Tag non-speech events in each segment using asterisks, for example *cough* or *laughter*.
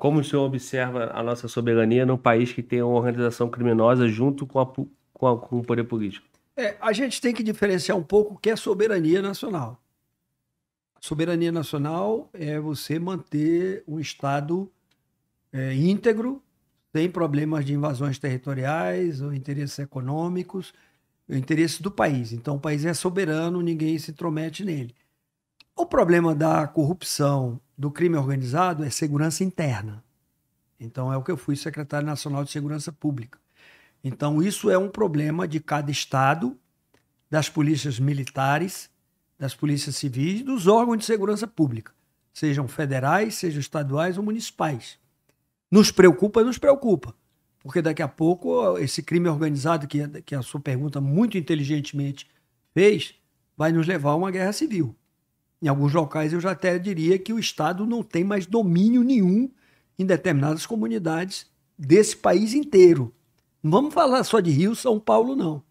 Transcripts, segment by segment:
Como o senhor observa a nossa soberania num país que tem uma organização criminosa junto com, a, com, a, com o poder político? É, a gente tem que diferenciar um pouco o que é soberania nacional. Soberania nacional é você manter um Estado é, íntegro, sem problemas de invasões territoriais ou interesses econômicos, o interesse do país. Então, o país é soberano, ninguém se intromete nele. O problema da corrupção, do crime organizado, é segurança interna. Então, é o que eu fui secretário nacional de segurança pública. Então, isso é um problema de cada estado, das polícias militares, das polícias civis, dos órgãos de segurança pública, sejam federais, sejam estaduais ou municipais. Nos preocupa, nos preocupa, porque daqui a pouco esse crime organizado, que, que a sua pergunta muito inteligentemente fez, vai nos levar a uma guerra civil. Em alguns locais, eu já até diria que o Estado não tem mais domínio nenhum em determinadas comunidades desse país inteiro. Não vamos falar só de Rio, São Paulo, não.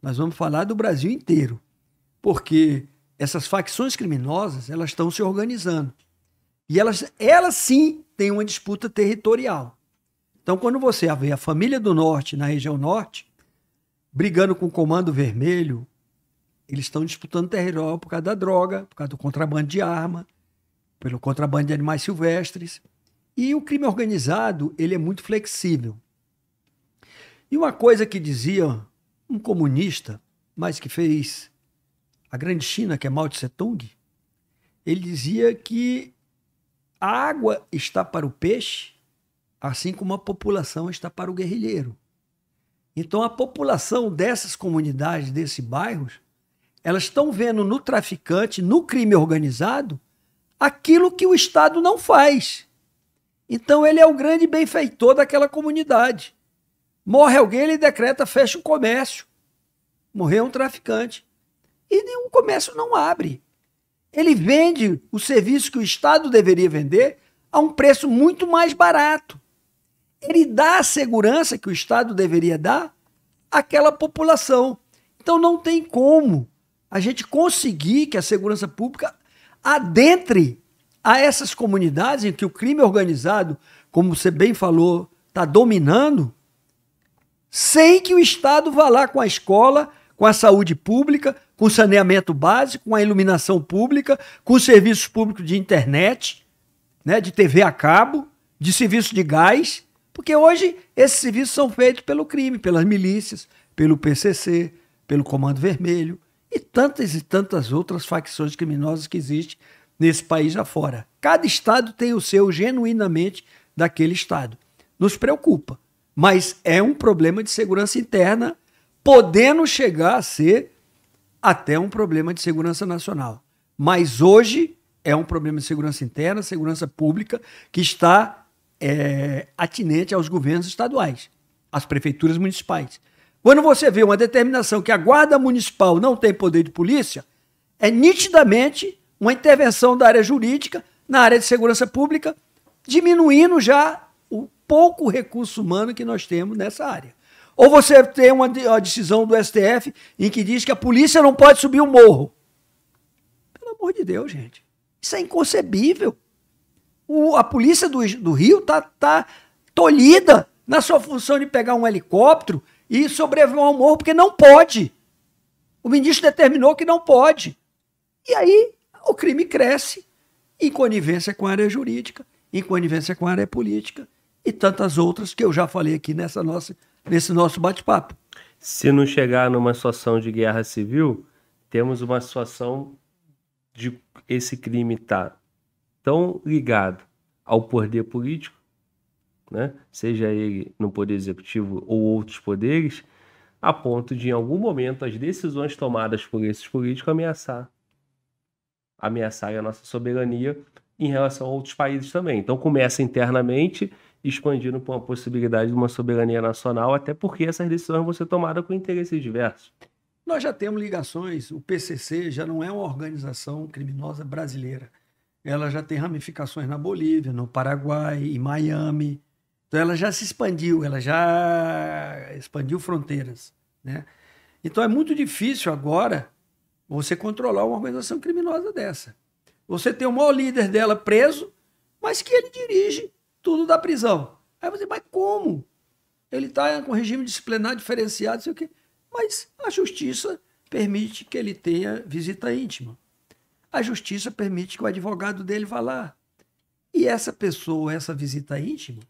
Nós vamos falar do Brasil inteiro, porque essas facções criminosas elas estão se organizando e elas, elas sim têm uma disputa territorial. Então, quando você vê a família do Norte na região Norte brigando com o Comando Vermelho, eles estão disputando território por causa da droga, por causa do contrabando de arma, pelo contrabando de animais silvestres. E o crime organizado, ele é muito flexível. E uma coisa que dizia um comunista, mas que fez a grande China, que é Mao Tse Tung, ele dizia que a água está para o peixe, assim como a população está para o guerrilheiro. Então a população dessas comunidades, desses bairros, elas estão vendo no traficante, no crime organizado, aquilo que o Estado não faz. Então ele é o grande benfeitor daquela comunidade. Morre alguém, ele decreta fecha o comércio. Morreu um traficante. E nenhum comércio não abre. Ele vende o serviço que o Estado deveria vender a um preço muito mais barato. Ele dá a segurança que o Estado deveria dar àquela população. Então não tem como a gente conseguir que a segurança pública adentre a essas comunidades em que o crime organizado, como você bem falou, está dominando, sem que o Estado vá lá com a escola, com a saúde pública, com o saneamento básico, com a iluminação pública, com os serviços públicos de internet, né, de TV a cabo, de serviço de gás, porque hoje esses serviços são feitos pelo crime, pelas milícias, pelo PCC, pelo Comando Vermelho, e tantas e tantas outras facções criminosas que existem nesse país afora. Cada estado tem o seu genuinamente daquele estado. Nos preocupa, mas é um problema de segurança interna, podendo chegar a ser até um problema de segurança nacional. Mas hoje é um problema de segurança interna, segurança pública, que está é, atinente aos governos estaduais, às prefeituras municipais. Quando você vê uma determinação que a guarda municipal não tem poder de polícia, é nitidamente uma intervenção da área jurídica na área de segurança pública, diminuindo já o pouco recurso humano que nós temos nessa área. Ou você tem uma, decisão do STF em que diz que a polícia não pode subir o morro. Pelo amor de Deus, gente. Isso é inconcebível. O, a polícia do, do Rio tá, tá tolhida na sua função de pegar um helicóptero e sobreviver ao morro porque não pode. O ministro determinou que não pode. E aí o crime cresce em conivência com a área jurídica, em conivência com a área política e tantas outras que eu já falei aqui nessa nossa, nesse nosso bate-papo. Se não chegar numa situação de guerra civil, temos uma situação de esse crime estar tá tão ligado ao poder político né? seja ele no Poder Executivo ou outros poderes, a ponto de, em algum momento, as decisões tomadas por esses políticos ameaçar, ameaçarem a nossa soberania em relação a outros países também. Então, começa internamente, expandindo para uma possibilidade de uma soberania nacional, até porque essas decisões vão ser tomadas com interesses diversos. Nós já temos ligações, o PCC já não é uma organização criminosa brasileira. Ela já tem ramificações na Bolívia, no Paraguai, em Miami, então ela já se expandiu, ela já expandiu fronteiras, né? Então é muito difícil agora você controlar uma organização criminosa dessa. Você tem o maior líder dela preso, mas que ele dirige tudo da prisão. Aí você, mas como? Ele está com regime disciplinar diferenciado, sei o quê. Mas a justiça permite que ele tenha visita íntima. A justiça permite que o advogado dele vá lá. E essa pessoa, essa visita íntima,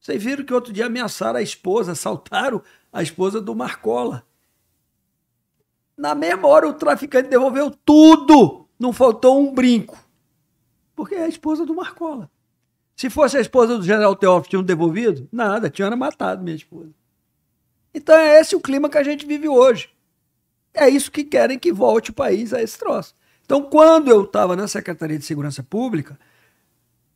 vocês viram que outro dia ameaçaram a esposa, assaltaram a esposa do Marcola. Na mesma hora, o traficante devolveu tudo. Não faltou um brinco. Porque é a esposa do Marcola. Se fosse a esposa do general Teófilo, tinham devolvido? Nada, tinham matado minha esposa. Então é esse o clima que a gente vive hoje. É isso que querem que volte o país a esse troço. Então, quando eu estava na Secretaria de Segurança Pública,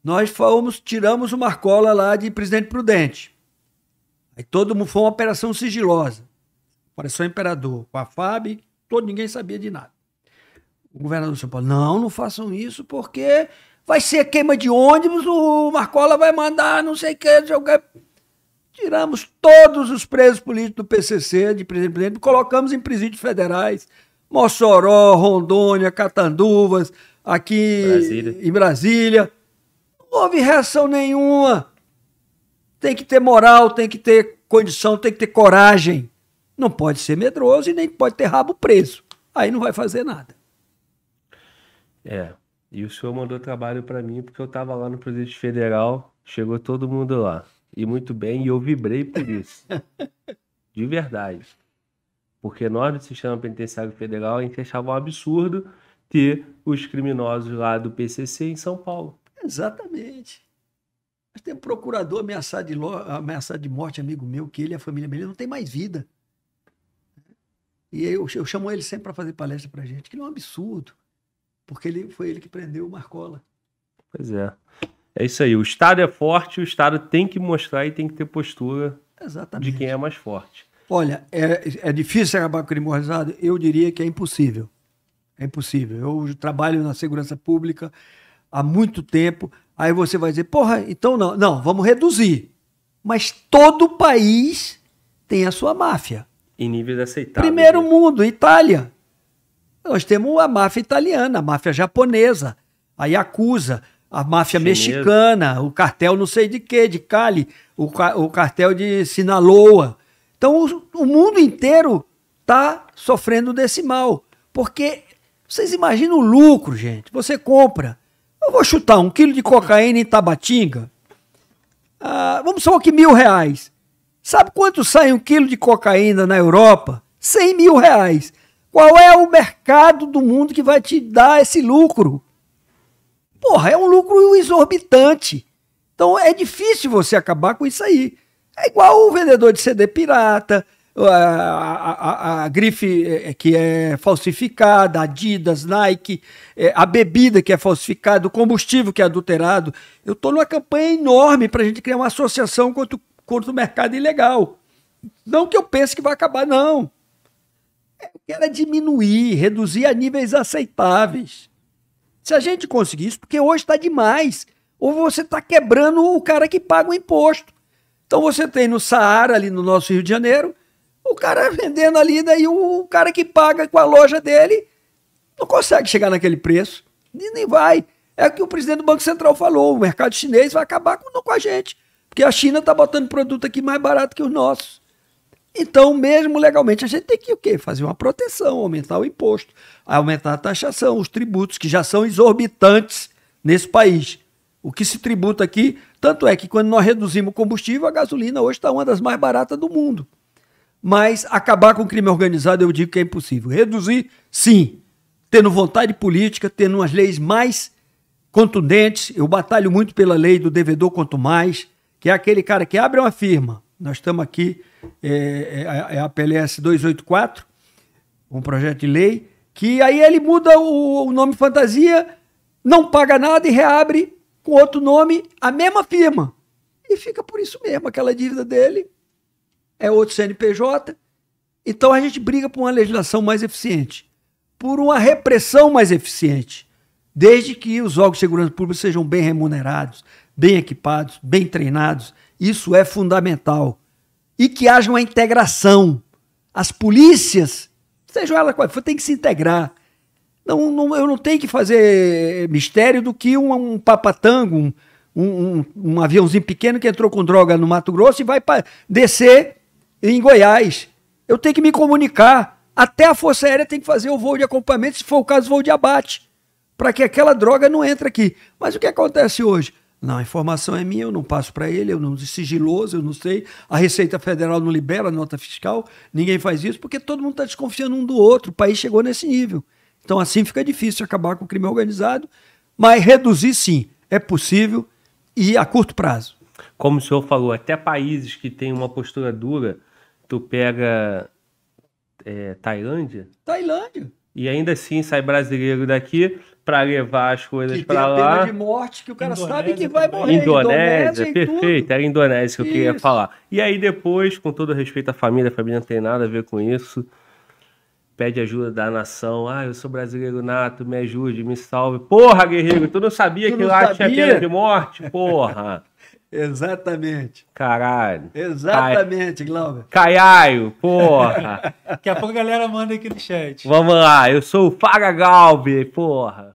nós fomos, tiramos o Marcola lá de Presidente Prudente. Aí todo mundo foi uma operação sigilosa. Apareceu o imperador com a FAB, todo ninguém sabia de nada. O governador de São Paulo, não, não façam isso porque vai ser queima de ônibus, o Marcola vai mandar não sei o que, jogar. Tiramos todos os presos políticos do PCC, de presidente, prudente, colocamos em presídios federais, Mossoró, Rondônia, Catanduvas, aqui Brasília. em Brasília houve reação nenhuma. Tem que ter moral, tem que ter condição, tem que ter coragem. Não pode ser medroso e nem pode ter rabo preso. Aí não vai fazer nada. É. E o senhor mandou trabalho para mim porque eu estava lá no Presidente Federal, chegou todo mundo lá. E muito bem, e eu vibrei por isso. *laughs* De verdade. Porque nós do sistema penitenciário federal, a gente achava um absurdo ter os criminosos lá do PCC em São Paulo. Exatamente. Mas tem um procurador ameaçado de, ameaçado de morte, amigo meu, que ele e a família dele não tem mais vida. E eu, eu chamo ele sempre para fazer palestra para gente, que é um absurdo, porque ele foi ele que prendeu o Marcola. Pois é. É isso aí. O Estado é forte, o Estado tem que mostrar e tem que ter postura Exatamente. de quem é mais forte. Olha, é, é difícil acabar com o crime organizado? Eu diria que é impossível. É impossível. Eu trabalho na segurança pública, há muito tempo. Aí você vai dizer, porra, então não, não, vamos reduzir. Mas todo país tem a sua máfia. Em níveis aceitáveis. Primeiro né? mundo, Itália. Nós temos a máfia italiana, a máfia japonesa, a Yakuza, a máfia mexicana, o cartel não sei de quê, de Cali, o, o cartel de Sinaloa. Então o, o mundo inteiro está sofrendo desse mal. Porque vocês imaginam o lucro, gente. Você compra eu vou chutar um quilo de cocaína em Tabatinga. Ah, vamos supor que mil reais. Sabe quanto sai um quilo de cocaína na Europa? Cem mil reais. Qual é o mercado do mundo que vai te dar esse lucro? Porra, é um lucro exorbitante. Então é difícil você acabar com isso aí. É igual o vendedor de CD pirata, a, a, a, grife é, é, que é falsificada, Adidas, Nike, é, a bebida que é falsificada, o combustível que é adulterado. Eu estou numa campanha enorme para a gente criar uma associação contra, contra o mercado ilegal. Não que eu pense que vai acabar, não. Eu quero diminuir, reduzir a níveis aceitáveis. Se a gente conseguir isso, porque hoje está demais. Ou você está quebrando o cara que paga o imposto. Então você tem no Saara, ali no nosso Rio de Janeiro, o cara vendendo ali, daí o cara que paga com a loja dele não consegue chegar naquele preço. E nem vai. É o que o presidente do Banco Central falou: o mercado chinês vai acabar com, com a gente. Porque a China está botando produto aqui mais barato que os nossos. Então, mesmo legalmente, a gente tem que o quê? fazer uma proteção, aumentar o imposto, aumentar a taxação, os tributos, que já são exorbitantes nesse país. O que se tributa aqui, tanto é que quando nós reduzimos o combustível, a gasolina hoje está uma das mais baratas do mundo mas acabar com o crime organizado eu digo que é impossível. Reduzir, sim, tendo vontade política, tendo umas leis mais contundentes. Eu batalho muito pela lei do devedor quanto mais, que é aquele cara que abre uma firma. Nós estamos aqui, é, é, é a PLS 284, um projeto de lei, que aí ele muda o, o nome fantasia, não paga nada e reabre com outro nome a mesma firma. E fica por isso mesmo, aquela dívida dele é outro CNPJ. Então a gente briga por uma legislação mais eficiente, por uma repressão mais eficiente, desde que os órgãos de segurança pública sejam bem remunerados, bem equipados, bem treinados. Isso é fundamental. E que haja uma integração. As polícias, seja ela qual for, tem que se integrar. Não, não, eu não tenho que fazer mistério do que um, um papatango, um, um, um, aviãozinho pequeno que entrou com droga no Mato Grosso e vai descer em Goiás. Eu tenho que me comunicar. Até a Força Aérea tem que fazer o voo de acompanhamento, se for o caso, voo de abate, para que aquela droga não entre aqui. Mas o que acontece hoje? Não, a informação é minha, eu não passo para ele, eu não sigiloso, eu não sei. A Receita Federal não libera a nota fiscal, ninguém faz isso, porque todo mundo está desconfiando um do outro. O país chegou nesse nível. Então, assim fica difícil acabar com o crime organizado, mas reduzir sim, é possível e a curto prazo. Como o senhor falou, até países que têm uma postura dura tu pega é, Tailândia. Tailândia. E ainda assim sai brasileiro daqui para levar as coisas para lá. Pena de morte que o cara Indonésia sabe que vai morrer. Indonésia, Indonésia perfeito, era Indonésia que eu isso. queria falar. E aí depois, com todo respeito à família, a família não tem nada a ver com isso. Pede ajuda da nação. Ah, eu sou brasileiro nato, me ajude, me salve. Porra, guerreiro, tu não sabia tu que lá sabia? tinha pena de morte? Porra. Exatamente. Caralho. Exatamente, Cai... Glauber. Caiaio, porra. *laughs* Daqui a pouco a galera manda aqui no chat. Vamos lá, eu sou o Faga porra.